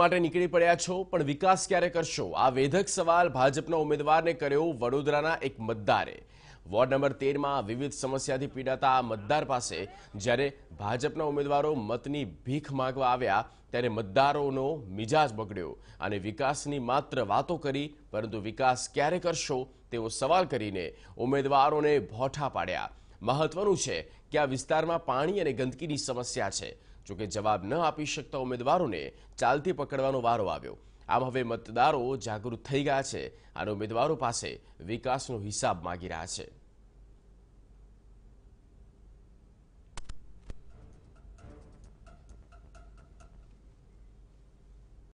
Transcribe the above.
માટે નીકળી પડ્યા છો પણ વિકાસ ક્યારે કરશો આ વેધક સવાલ ભાજપના ઉમેદવારને કર્યો વડોદરાના એક મતદારે વોર્ડ નંબર તેરમાં વિવિધ સમસ્યાથી પીડાતા આ મતદાર પાસે જ્યારે ભાજપના ઉમેદવારો મતની ભીખ માગવા આવ્યા ત્યારે મતદારોનો મિજાજ બગડ્યો અને વિકાસની માત્ર વાતો કરી પરંતુ વિકાસ ક્યારે કરશો તેવો સવાલ કરીને ઉમેદવારોને ભોઠા પાડ્યા મહત્વનું છે કે આ વિસ્તારમાં પાણી અને ગંદકીની સમસ્યા છે જોકે જવાબ ન આપી શકતા ઉમેદવારોને ચાલતી પકડવાનો વારો આવ્યો આમ હવે મતદારો જાગૃત થઈ ગયા છે અને ઉમેદવારો પાસે વિકાસનો હિસાબ માગી રહ્યા છે